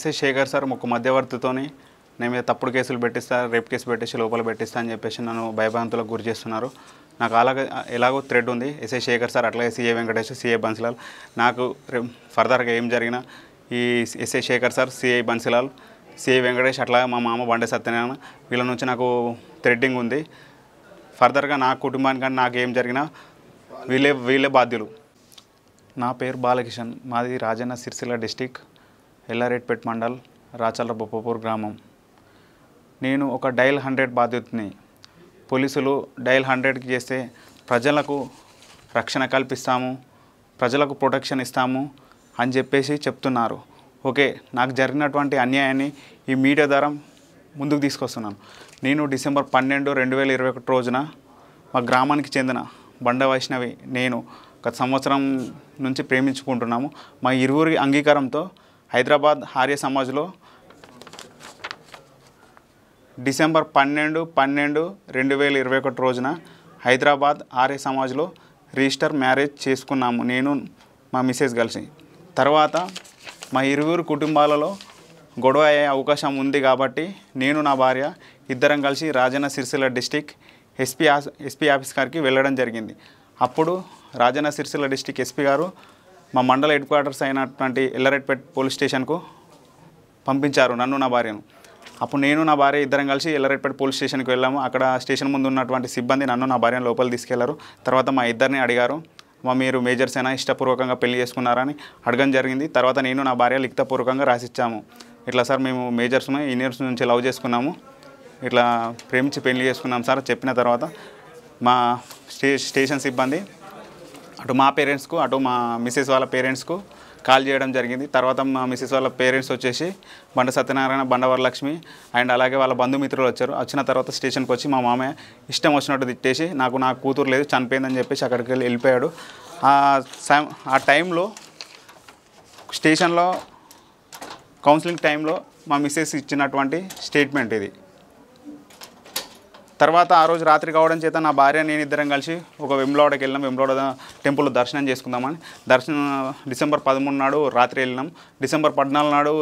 చెప్పేసి శేఖర్ సార్ ఒక మధ్యవర్తితోని నేను మీద తప్పుడు కేసులు పెట్టిస్తా రేప్ కేసు పెట్టేసి లోపల పెట్టిస్తా అని చెప్పేసి నన్ను భయభ్రాంతులకు గురి చేస్తున్నారు నాకు అలాగే ఎలాగో థ్రెడ్ ఉంది ఎస్ఐ శేఖర్ సార్ అట్లాగే సీఏ వెంకటేష్ సీఏ బన్సిలాల్ నాకు ఫర్దర్గా ఏం జరిగినా ఈ SI Shekhar sir CI Bansilal CI Venkatesh అట్లాగే మా మామ బండే సత్యనారాయణ వీళ్ళ నుంచి నాకు థ్రెడ్డింగ్ ఉంది ఫర్దర్గా నా కానీ నాకు ఏం జరిగినా వీళ్ళే వీళ్ళే బాధ్యులు నా పేరు బాలకిషన్ మాది రాజన్న సిరిసిల్ల డిస్టిక్ ఎల్లారెడ్పేట్ మండల్ రాచల్ల బొప్పపూర్ గ్రామం నేను ఒక డైల్ హండ్రెడ్ బాధితుని పోలీసులు డైల్ హండ్రెడ్కి చేస్తే ప్రజలకు రక్షణ కల్పిస్తాము ప్రజలకు ప్రొటెక్షన్ ఇస్తాము అని చెప్పేసి చెప్తున్నారు ఓకే నాకు జరిగినటువంటి అన్యాయాన్ని ఈ మీడియా ద్వారా ముందుకు తీసుకొస్తున్నాను నేను డిసెంబర్ పన్నెండు రెండు వేల ఇరవై ఒకటి రోజున మా గ్రామానికి చెందిన బండ వైష్ణవి నేను గత సంవత్సరం నుంచి ప్రేమించుకుంటున్నాము మా ఇరువురి అంగీకారంతో హైదరాబాద్ ఆర్య సమాజ్లో డిసెంబర్ పన్నెండు పన్నెండు రెండు వేల ఇరవై ఒకటి రోజున హైదరాబాద్ ఆర్య సమాజ్లో రిజిస్టర్ మ్యారేజ్ చేసుకున్నాము నేను మా మిసెస్ కలిసి తర్వాత మా ఇరువురు కుటుంబాలలో గొడవ అయ్యే అవకాశం ఉంది కాబట్టి నేను నా భార్య ఇద్దరం కలిసి Rajanna Sircilla district SP SP office గారికి వెళ్ళడం జరిగింది అప్పుడు రాజన్న సిరిసిల్ల డిస్టిక్ ఎస్పీ గారు మా మండల హెడ్ క్వార్టర్స్ అయినటువంటి ఎల్లరెడ్పేట్ పోలీస్ స్టేషన్కు పంపించారు నన్ను నా భార్యను అప్పుడు నేను నా భార్య ఇద్దరం కలిసి ఎల్లరెడ్పేట పోలీస్ స్టేషన్కి వెళ్ళాము అక్కడ స్టేషన్ ముందు ఉన్నటువంటి సిబ్బంది నన్ను నా భార్యను లోపల తీసుకెళ్లారు తర్వాత మా ఇద్దరిని అడిగారు మా మీరు మేజర్స్ అయినా ఇష్టపూర్వకంగా పెళ్లి చేసుకున్నారని అడగడం జరిగింది తర్వాత నేను నా భార్య లిఖితపూర్వకంగా రాసిచ్చాము ఇట్లా సార్ మేము మేజర్స్ ఇన్ని నుంచి లవ్ చేసుకున్నాము ఇట్లా ప్రేమించి పెళ్లి చేసుకున్నాం సార్ చెప్పిన తర్వాత మా స్టే స్టేషన్ సిబ్బంది అటు మా పేరెంట్స్కు అటు మా మిస్సెస్ వాళ్ళ పేరెంట్స్కు కాల్ చేయడం జరిగింది తర్వాత మా మిస్సెస్ వాళ్ళ పేరెంట్స్ వచ్చేసి బండ సత్యనారాయణ బండవరలక్ష్మి అండ్ అలాగే వాళ్ళ బంధుమిత్రులు వచ్చారు వచ్చిన తర్వాత స్టేషన్కి వచ్చి మా మామయ్య ఇష్టం వచ్చినట్టు తిట్టేసి నాకు నా కూతురు లేదు చనిపోయిందని చెప్పేసి అక్కడికి వెళ్ళి వెళ్ళిపోయాడు ఆ టైంలో స్టేషన్లో కౌన్సిలింగ్ టైంలో మా మిస్సెస్ ఇచ్చినటువంటి స్టేట్మెంట్ ఇది తర్వాత ఆ రోజు రాత్రి కావడం చేత నా భార్య నేను ఇద్దరం కలిసి ఒక వెమ్లవాడకి వెళ్ళినాం వెమ్లవాడ టెంపుల్ దర్శనం చేసుకుందామని దర్శనం డిసెంబర్ పదమూడు నాడు రాత్రి వెళ్ళినాం డిసెంబర్ పద్నాలుగు నాడు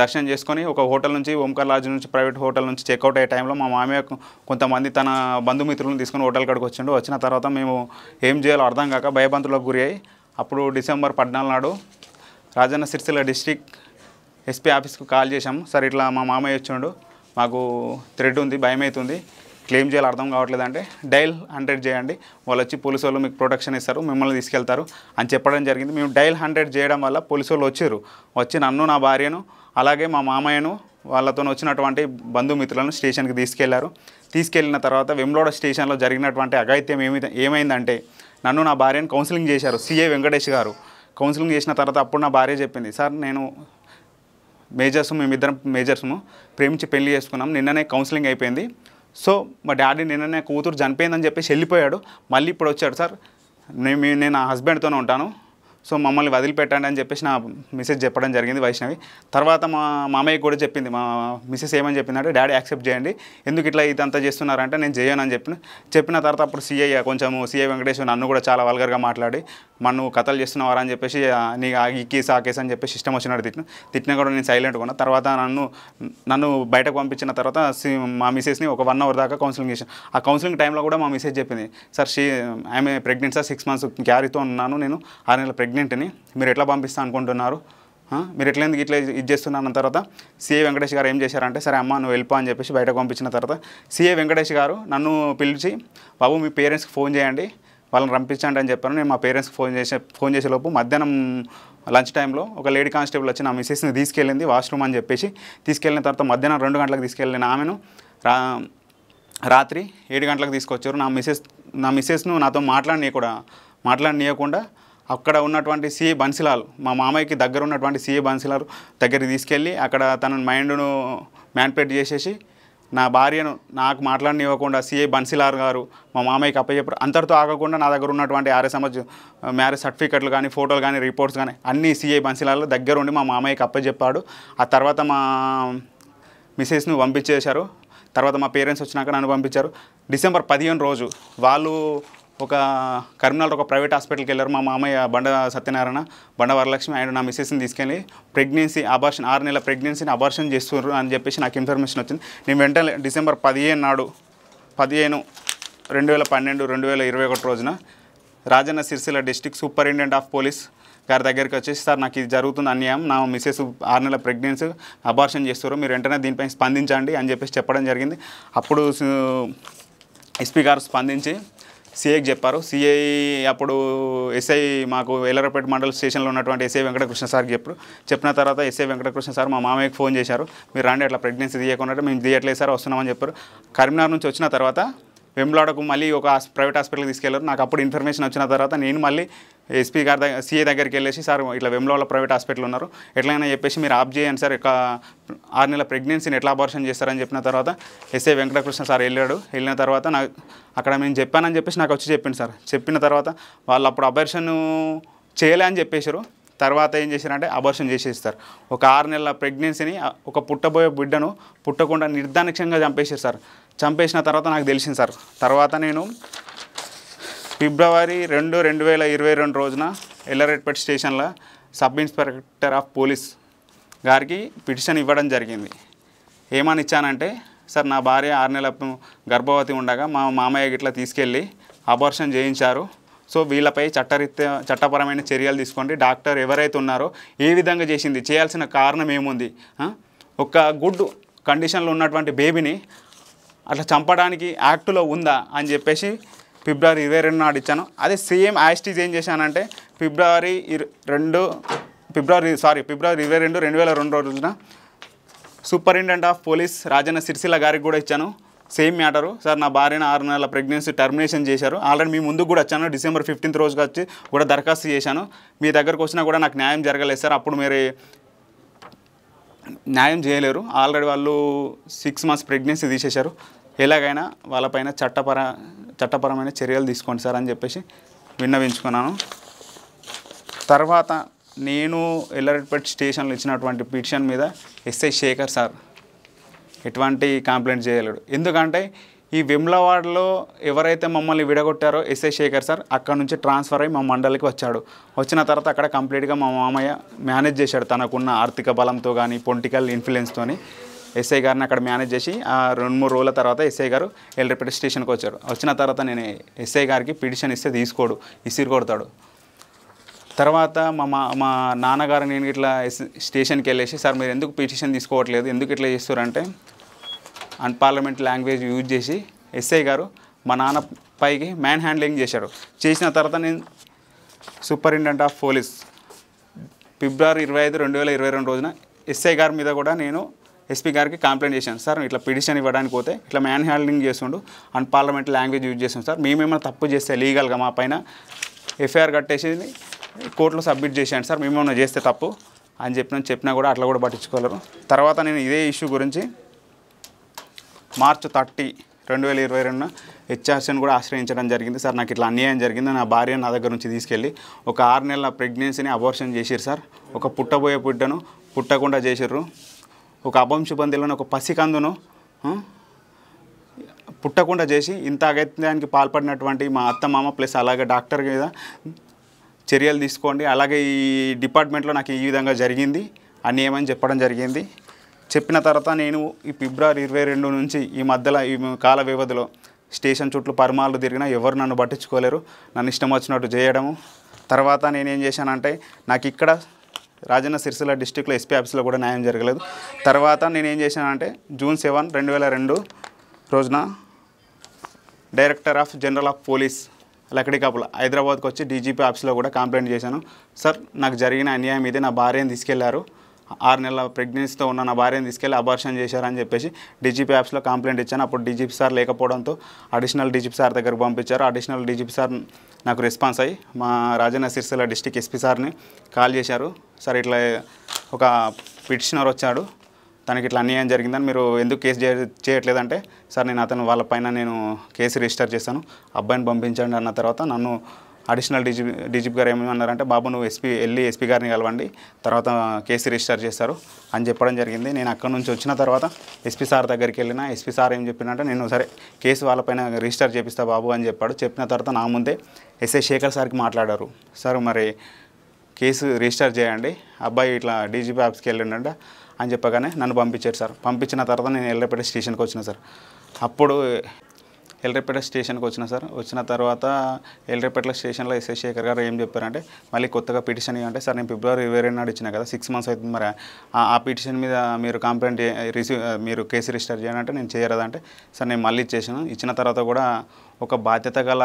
దర్శనం చేసుకొని ఒక హోటల్ నుంచి ఓంకార్ లాజ్ నుంచి ప్రైవేట్ హోటల్ నుంచి చెక్అవుట్ అయ్యే టైంలో మా మామయ్య కొంతమంది తన బంధుమిత్రులను తీసుకొని హోటల్ కాడికి వచ్చిండు వచ్చిన తర్వాత మేము ఏం చేయాలో అర్థం కాక భయబంతులకు గురి అయ్యి అప్పుడు డిసెంబర్ పద్నాలుగు నాడు రాజన్న సిరిసిల్ల డిస్టిక్ ఎస్పీ ఆఫీస్కు కాల్ చేశాము సార్ ఇట్లా మా మామయ్య వచ్చిండు మాకు థ్రెడ్ ఉంది భయం అవుతుంది క్లెయిమ్ చేయాలి అర్థం కావట్లేదు అంటే డైల్ హండ్రెడ్ చేయండి వాళ్ళు వచ్చి పోలీసు వాళ్ళు మీకు ప్రొటెక్షన్ ఇస్తారు మిమ్మల్ని తీసుకెళ్తారు అని చెప్పడం జరిగింది మేము డైల్ హండ్రెడ్ చేయడం వల్ల పోలీసు వాళ్ళు వచ్చారు వచ్చి నన్ను నా భార్యను అలాగే మా మామయ్యను వాళ్ళతో వచ్చినటువంటి బంధుమిత్రులను స్టేషన్కి తీసుకెళ్లారు తీసుకెళ్లిన తర్వాత వెమ్లోడ స్టేషన్లో జరిగినటువంటి అఘాయిత్యం ఏమి ఏమైందంటే నన్ను నా భార్యను కౌన్సిలింగ్ చేశారు సిఏ వెంకటేష్ గారు కౌన్సిలింగ్ చేసిన తర్వాత అప్పుడు నా భార్య చెప్పింది సార్ నేను మేజర్స్ మేమిద్దరం మేజర్స్ము ప్రేమించి పెళ్లి చేసుకున్నాం నిన్ననే కౌన్సిలింగ్ అయిపోయింది సో మా డాడీ నిన్ననే కూతురు చనిపోయిందని చెప్పేసి వెళ్ళిపోయాడు మళ్ళీ ఇప్పుడు వచ్చాడు సార్ నేను నేను నా హస్బెండ్తోనే ఉంటాను సో మమ్మల్ని వదిలిపెట్టండి అని చెప్పేసి నా మిసెస్ చెప్పడం జరిగింది వైష్ణవి తర్వాత మా మామయ్య కూడా చెప్పింది మా మిసెస్ ఏమని చెప్పిందంటే డాడీ యాక్సెప్ట్ చేయండి ఎందుకు ఇట్లా ఇదంతా చేస్తున్నారంటే నేను చేయను అని చెప్పిన చెప్పిన తర్వాత అప్పుడు సీఐ కొంచెం సిఐ వెంకటేశ్వర నన్ను కూడా చాలా వల్గర్గా మాట్లాడి మన్ను కథలు చేస్తున్నవారా అని చెప్పేసి నీ ఈ కేసు ఆ కేసు అని చెప్పేసి ఇష్టం వచ్చినట్టు తిట్టిన తిట్టిన కూడా నేను సైలెంట్ కొన్నా తర్వాత నన్ను నన్ను బయటకు పంపించిన తర్వాత మా మిసెస్ని ఒక వన్ అవర్ దాకా కౌన్సిలింగ్ చేసాను ఆ కౌన్సిలింగ్ టైంలో కూడా మా మిసేజ్ చెప్పింది సార్ షీ ఆమె ప్రెగ్నెంట్ సార్ సిక్స్ మంత్స్ క్యారీతో ఉన్నాను నేను ఆరు నెలల ప్రెగ్నెంట్ని మీరు ఎట్లా పంపిస్తా అనుకుంటున్నారు మీరు ఎట్లా ఎందుకు ఇట్లా ఇది చేస్తున్నాను తర్వాత సిఏ వెంకటేష్ గారు ఏం చేశారంటే సరే అమ్మ నువ్వు వెళ్ళిపో అని చెప్పేసి బయటకు పంపించిన తర్వాత సిఏ వెంకటేష్ గారు నన్ను పిలిచి బాబు మీ పేరెంట్స్కి ఫోన్ చేయండి వాళ్ళని రంపించండి అని చెప్పాను నేను మా పేరెంట్స్కి ఫోన్ చేసే ఫోన్ చేసేలోపు మధ్యాహ్నం లంచ్ టైంలో ఒక లేడీ కానిస్టేబుల్ వచ్చి నా మిస్సెస్ని తీసుకెళ్ళింది వాష్రూమ్ అని చెప్పేసి తీసుకెళ్ళిన తర్వాత మధ్యాహ్నం రెండు గంటలకు తీసుకెళ్ళిన ఆమెను రా రాత్రి ఏడు గంటలకు తీసుకొచ్చారు నా మిస్సెస్ నా మిస్సెస్ను నాతో మాట్లాడినీయ కూడా మాట్లాడినీయకుండా అక్కడ ఉన్నటువంటి సిఏ బన్సిలాల్ మా మామయ్యకి దగ్గర ఉన్నటువంటి సిఏ బన్సిలాల్ దగ్గరికి తీసుకెళ్ళి అక్కడ తన మైండ్ను మ్యాన్పేట్ చేసేసి నా భార్యను నాకు ఇవ్వకుండా సీఏ బన్సీలార్ గారు మా మామయ్యకి అప్పచెప్పారు అంతటితో ఆగకుండా నా దగ్గర ఉన్నటువంటి సంవత్సరం మ్యారేజ్ సర్టిఫికెట్లు కానీ ఫోటోలు కానీ రిపోర్ట్స్ కానీ అన్నీ సిఐ బన్సీలార్లో దగ్గర ఉండి మా మామయ్యకి అప్పచెప్పాడు ఆ తర్వాత మా మిసెస్ను పంపించేశారు తర్వాత మా పేరెంట్స్ వచ్చినాక నన్ను పంపించారు డిసెంబర్ పదిహేను రోజు వాళ్ళు ఒక కరీంనగర్ ఒక ప్రైవేట్ హాస్పిటల్కి వెళ్ళారు మా మామయ్య బండ సత్యనారాయణ బండ వరలక్ష్మి ఆయన నా మిస్సెస్ని తీసుకెళ్ళి ప్రెగ్నెన్సీ అబార్షన్ ఆరు నెలల ప్రెగ్నెన్సీని అబార్షన్ చేస్తున్నారు అని చెప్పేసి నాకు ఇన్ఫర్మేషన్ వచ్చింది నేను వెంటనే డిసెంబర్ పదిహేను నాడు పదిహేను రెండు వేల పన్నెండు రెండు వేల ఇరవై ఒకటి రోజున Rajanna Sircilla district superintendent of police గారి దగ్గరికి వచ్చేసి సార్ నాకు ఇది జరుగుతుంది అన్యాయం నా మిస్సెస్ ఆరు నెలల ప్రెగ్నెన్సీ అబార్షన్ చేస్తారు మీరు వెంటనే దీనిపై స్పందించండి అని చెప్పేసి చెప్పడం జరిగింది అప్పుడు ఎస్పీ గారు స్పందించి సిఐకి చెప్పారు సిఐ అప్పుడు ఎస్ఐ మాకు ఎల్లరపేట మండల స్టేషన్లో ఉన్నటువంటి ఎస్ఐ వెంకటకృష్ణ సార్కి చెప్పారు చెప్పిన తర్వాత ఎస్ఐ వెంకటకృష్ణ సార్ మా మామయ్యకి ఫోన్ చేశారు మీరు రండి అట్లా ప్రెగ్నెన్సీ తీయకుండా మేము తీయట్లేదు సార్ వస్తున్నామని చెప్పారు కరీంనగర్ నుంచి వచ్చిన తర్వాత వెంబ్లాడకు మళ్ళీ ఒక ప్రైవేట్ హాస్పిటల్కి తీసుకెళ్ళారు నాకు అప్పుడు ఇన్ఫర్మేషన్ వచ్చిన తర్వాత నేను మళ్ళీ ఎస్పీ గారి దగ్గర సీఏ దగ్గరికి వెళ్ళేసి సార్ ఇట్లా వెమ్లవాళ్ళ ప్రైవేట్ హాస్పిటల్ ఉన్నారు ఎట్లయినా చెప్పేసి మీరు ఆప్ చేయండి సార్ ఇక ఆరు నెలల ప్రెగ్నెన్సీని ఎట్లా అబార్షన్ చేస్తారని చెప్పిన తర్వాత ఎస్ఏ వెంకటకృష్ణ సార్ వెళ్ళాడు వెళ్ళిన తర్వాత నాకు అక్కడ నేను చెప్పానని చెప్పేసి నాకు వచ్చి చెప్పింది సార్ చెప్పిన తర్వాత వాళ్ళు అప్పుడు అబార్షన్ చేయలే అని చెప్పేశారు తర్వాత ఏం చేశారంటే అబార్షన్ చేసేస్తారు ఒక ఆరు నెలల ప్రెగ్నెన్సీని ఒక పుట్టబోయే బిడ్డను పుట్టకుండా నిర్దానిక్షంగా చంపేశారు సార్ చంపేసిన తర్వాత నాకు తెలిసింది సార్ తర్వాత నేను ఫిబ్రవరి రెండు రెండు వేల ఇరవై రెండు రోజున ఎల్లరెడ్పేట స్టేషన్లో సబ్ ఇన్స్పెక్టర్ ఆఫ్ పోలీస్ గారికి పిటిషన్ ఇవ్వడం జరిగింది ఏమని ఇచ్చానంటే సార్ నా భార్య ఆరు నెలల గర్భవతి ఉండగా మా మామయ్య గిట్లా తీసుకెళ్ళి అబార్షన్ చేయించారు సో వీళ్ళపై చట్టరీత్యా చట్టపరమైన చర్యలు తీసుకోండి డాక్టర్ ఎవరైతే ఉన్నారో ఏ విధంగా చేసింది చేయాల్సిన కారణం ఏముంది ఒక గుడ్ కండిషన్లో ఉన్నటువంటి బేబీని అట్లా చంపడానికి యాక్టులో ఉందా అని చెప్పేసి ఫిబ్రవరి ఇరవై రెండు నాడు ఇచ్చాను అదే సేమ్ యాస్టీజ్ ఏం చేశానంటే ఫిబ్రవరి రెండు ఫిబ్రవరి సారీ ఫిబ్రవరి ఇరవై రెండు రెండు వేల రెండు రోజున superintendent of police Rajanna Sircilla గారికి కూడా ఇచ్చాను సేమ్ మ్యాటరు సార్ నా భార్యను ఆరు నెలల ప్రెగ్నెన్సీ టర్మినేషన్ చేశారు ఆల్రెడీ మీ ముందు కూడా వచ్చాను డిసెంబర్ ఫిఫ్టీన్త్ రోజుకి వచ్చి కూడా దరఖాస్తు చేశాను మీ దగ్గరకు వచ్చినా కూడా నాకు న్యాయం జరగలేదు సార్ అప్పుడు మీరు న్యాయం చేయలేరు ఆల్రెడీ వాళ్ళు సిక్స్ మంత్స్ ప్రెగ్నెన్సీ తీసేశారు ఎలాగైనా వాళ్ళపైన చట్టపర చట్టపరమైన చర్యలు తీసుకోండి సార్ అని చెప్పేసి విన్నవించుకున్నాను తర్వాత నేను ఎల్లరెడ్పేట్ స్టేషన్లో ఇచ్చినటువంటి పిటిషన్ మీద ఎస్ఐ శేఖర్ సార్ ఎటువంటి కంప్లైంట్ చేయలేడు ఎందుకంటే ఈ విమ్లవాడలో ఎవరైతే మమ్మల్ని విడగొట్టారో ఎస్ఐ శేఖర్ సార్ అక్కడ నుంచి ట్రాన్స్ఫర్ అయ్యి మా మండలికి వచ్చాడు వచ్చిన తర్వాత అక్కడ కంప్లీట్గా మా మామయ్య మేనేజ్ చేశాడు తనకున్న ఆర్థిక బలంతో కానీ పొలిటికల్ ఇన్ఫ్లుయెన్స్తోని ఎస్ఐ గారిని అక్కడ మేనేజ్ చేసి ఆ రెండు మూడు రోజుల తర్వాత ఎస్ఐ గారు ఎల్రిపేట స్టేషన్కి వచ్చారు వచ్చిన తర్వాత నేను ఎస్ఐ గారికి పిటిషన్ ఇస్తే తీసుకోడు ఇసిరు కొడతాడు తర్వాత మా మా మా నాన్నగారు నేను ఇట్లా స్టేషన్కి వెళ్ళేసి సార్ మీరు ఎందుకు పిటిషన్ తీసుకోవట్లేదు ఎందుకు ఇట్లా చేస్తారంటే అండ్ పార్లమెంట్ లాంగ్వేజ్ యూజ్ చేసి ఎస్ఐ గారు మా నాన్న పైకి మ్యాన్ హ్యాండ్లింగ్ చేశారు చేసిన తర్వాత నేను సూపరింటెండెంట్ ఆఫ్ పోలీస్ ఫిబ్రవరి ఇరవై ఐదు రెండు వేల ఇరవై రెండు రోజున ఎస్ఐ గారి మీద కూడా నేను ఎస్పీ గారికి కంప్లైంట్ చేశాను సార్ ఇట్లా పిటిషన్ ఇవ్వడానికి పోతే ఇట్లా మ్యాన్ హ్యాండ్లింగ్ చేస్తుండు అండ్ పార్లమెంట్ లాంగ్వేజ్ యూజ్ చేస్తాం సార్ మేమేమైనా తప్పు చేస్తే లీగల్గా మా పైన ఎఫ్ఐఆర్ కట్టేసి కోర్టులో సబ్మిట్ చేశాను సార్ మేమేమైనా చేస్తే తప్పు అని చెప్పిన చెప్పినా కూడా అట్లా కూడా పట్టించుకోలేరు తర్వాత నేను ఇదే ఇష్యూ గురించి మార్చ్ థర్టీ రెండు వేల ఇరవై రెండున హెచ్ఆర్సీని కూడా ఆశ్రయించడం జరిగింది సార్ నాకు ఇట్లా అన్యాయం జరిగింది నా భార్య నా దగ్గర నుంచి తీసుకెళ్ళి ఒక ఆరు నెలల ప్రెగ్నెన్సీని అబోర్షన్ చేసిరు సార్ ఒక పుట్టబోయే బిడ్డను పుట్టకుండా చేసిర్రు ఒక అభంశు పందిలను ఒక పసికందును పుట్టకుండా చేసి ఇంత అగత్యానికి పాల్పడినటువంటి మా అత్తమామ ప్లస్ అలాగే డాక్టర్ మీద చర్యలు తీసుకోండి అలాగే ఈ డిపార్ట్మెంట్లో నాకు ఈ విధంగా జరిగింది అన్యాయమని చెప్పడం జరిగింది చెప్పిన తర్వాత నేను ఈ ఫిబ్రవరి ఇరవై రెండు నుంచి ఈ మధ్యలో ఈ కాల వ్యవధిలో స్టేషన్ చుట్టూ పరిమాలు తిరిగినా ఎవరు నన్ను పట్టించుకోలేరు నన్ను ఇష్టం వచ్చినట్టు చేయడము తర్వాత నేనేం చేశానంటే నాకు ఇక్కడ రాజన్న సిరిసిల్ల డిస్టిక్లో ఎస్పీ ఆఫీస్లో కూడా న్యాయం జరగలేదు తర్వాత నేనేం చేశానంటే జూన్ సెవెన్ రెండు వేల రెండు రోజున director of general of police లక్కడికాపుల హైదరాబాద్కి వచ్చి డీజీపీ ఆఫీస్లో కూడా కంప్లైంట్ చేశాను సార్ నాకు జరిగిన అన్యాయం ఇదే నా భార్యను తీసుకెళ్లారు ఆరు నెలల ప్రెగ్నెన్సీతో ఉన్న నా భార్యను తీసుకెళ్ళి అబార్షన్ చేశారని చెప్పేసి డీజీపీ యాప్స్లో కంప్లైంట్ ఇచ్చాను అప్పుడు డీజీపీ సార్ లేకపోవడంతో అడిషనల్ డీజీపీ సార్ దగ్గరకు పంపించారు అడిషనల్ డీజీపీ సార్ నాకు రెస్పాన్స్ అయ్యి మా రాజన్న సిరిసిల్ల డిస్టిక్ ఎస్పీ సార్ని కాల్ చేశారు సార్ ఇట్లా ఒక పిటిషనర్ వచ్చాడు తనకి ఇట్లా అన్యాయం జరిగిందని మీరు ఎందుకు కేసు చేయట్లేదంటే సార్ నేను అతను పైన నేను కేసు రిజిస్టర్ చేశాను అబ్బాయిని పంపించండి అన్న తర్వాత నన్ను అడిషనల్ డీజీ డీజీపీ గారు ఏమన్నారంటే బాబు నువ్వు ఎస్పీ వెళ్ళి ఎస్పీ గారిని కలవండి తర్వాత కేసు రిజిస్టర్ చేస్తారు అని చెప్పడం జరిగింది నేను అక్కడ నుంచి వచ్చిన తర్వాత ఎస్పీ సార్ దగ్గరికి వెళ్ళిన ఎస్పీ సార్ ఏం చెప్పినంటే నేను సరే కేసు వాళ్ళపైన రిజిస్టర్ చేపిస్తా బాబు అని చెప్పాడు చెప్పిన తర్వాత నా ముందే ఎస్ఐ శేఖర్ సార్కి మాట్లాడారు సార్ మరి కేసు రిజిస్టర్ చేయండి అబ్బాయి ఇట్లా డీజీపీ ఆఫీస్కి వెళ్ళిండ అని చెప్పగానే నన్ను పంపించారు సార్ పంపించిన తర్వాత నేను ఎల్లపేట స్టేషన్కి వచ్చిన సార్ అప్పుడు ఎల్రేపేట స్టేషన్కి వచ్చిన సార్ వచ్చిన తర్వాత ఎల్రేపేట స్టేషన్లో ఎస్ఎస్ శేఖర్ గారు ఏం చెప్పారంటే మళ్ళీ కొత్తగా పిటిషన్ ఇవ్వంటే సార్ నేను ఫిబ్రవరి ఇరవై నాడు ఇచ్చిన కదా సిక్స్ మంత్స్ అవుతుంది మరి ఆ పిటిషన్ మీద మీరు కంప్లైంట్ రిసీవ్ మీరు కేసు రిజిస్టర్ చేయాలంటే నేను అంటే సార్ నేను మళ్ళీ ఇచ్చేసాను ఇచ్చిన తర్వాత కూడా ఒక బాధ్యత గల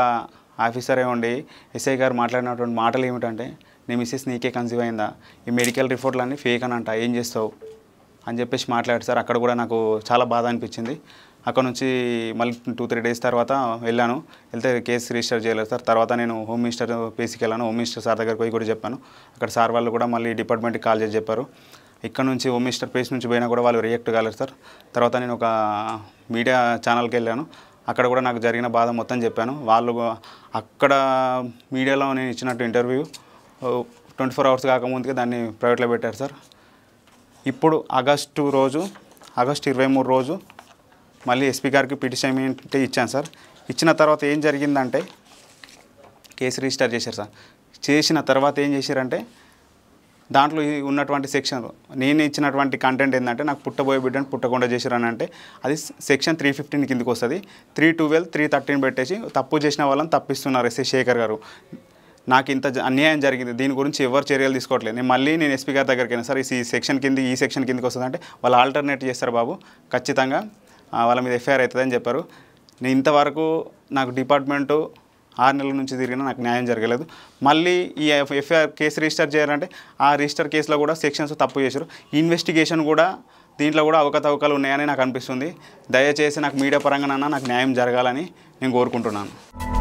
ఆఫీసరే ఉండి ఎస్ఐ గారు మాట్లాడినటువంటి మాటలు ఏమిటంటే నీ మిస్సెస్ నీకే కన్సీవ్ అయిందా ఈ మెడికల్ రిపోర్ట్లన్నీ ఫేక్ అని అంట ఏం చేస్తావు అని చెప్పేసి మాట్లాడు సార్ అక్కడ కూడా నాకు చాలా బాధ అనిపించింది అక్కడ నుంచి మళ్ళీ టూ త్రీ డేస్ తర్వాత వెళ్ళాను వెళ్తే కేసు రిజిస్టర్ చేయలేదు సార్ తర్వాత నేను హోమ్ మినిస్టర్ పేసీకి వెళ్ళాను హోమ్ మినిస్టర్ సార్ దగ్గరకు పోయి కూడా చెప్పాను అక్కడ సార్ వాళ్ళు కూడా మళ్ళీ డిపార్ట్మెంట్కి కాల్ చేసి చెప్పారు ఇక్కడ నుంచి హోమ్ మినిస్టర్ పేస్ నుంచి పోయినా కూడా వాళ్ళు రియాక్ట్ కాలేదు సార్ తర్వాత నేను ఒక మీడియా ఛానల్కి వెళ్ళాను అక్కడ కూడా నాకు జరిగిన బాధ మొత్తం చెప్పాను వాళ్ళు అక్కడ మీడియాలో నేను ఇచ్చినట్టు ఇంటర్వ్యూ ట్వంటీ ఫోర్ అవర్స్ కాకముందుకే దాన్ని ప్రైవేట్లో పెట్టారు సార్ ఇప్పుడు ఆగస్టు రోజు ఆగస్టు ఇరవై మూడు రోజు మళ్ళీ ఎస్పీ గారికి పిటిషన్ ఏంటంటే ఇచ్చాను సార్ ఇచ్చిన తర్వాత ఏం జరిగిందంటే కేసు రిజిస్టర్ చేశారు సార్ చేసిన తర్వాత ఏం చేశారంటే దాంట్లో ఉన్నటువంటి సెక్షన్ నేను ఇచ్చినటువంటి కంటెంట్ ఏంటంటే నాకు పుట్టబోయే బిడ్డను పుట్టకుండా చేశారని అంటే అది సెక్షన్ త్రీ ఫిఫ్టీన్ కిందకి వస్తుంది త్రీ ట్వెల్వ్ త్రీ థర్టీన్ పెట్టేసి తప్పు చేసిన వాళ్ళని తప్పిస్తున్నారు ఎస్ఏ శేఖర్ గారు నాకు ఇంత అన్యాయం జరిగింది దీని గురించి ఎవరు చర్యలు తీసుకోవట్లేదు నేను మళ్ళీ నేను ఎస్పీ గారి దగ్గరికి సార్ ఈ సెక్షన్ కింద ఈ సెక్షన్ కిందకి అంటే వాళ్ళు ఆల్టర్నేట్ చేస్తారు బాబు ఖచ్చితంగా వాళ్ళ మీద ఎఫ్ఐఆర్ అవుతుందని చెప్పారు నేను ఇంతవరకు నాకు డిపార్ట్మెంటు ఆరు నెలల నుంచి తిరిగినా నాకు న్యాయం జరగలేదు మళ్ళీ ఈ ఎఫ్ఐఆర్ కేసు రిజిస్టర్ చేయాలంటే ఆ రిజిస్టర్ కేసులో కూడా సెక్షన్స్ తప్పు చేశారు ఇన్వెస్టిగేషన్ కూడా దీంట్లో కూడా అవకతవకలు ఉన్నాయని నాకు అనిపిస్తుంది దయచేసి నాకు మీడియా పరంగానన్నా నాకు న్యాయం జరగాలని నేను కోరుకుంటున్నాను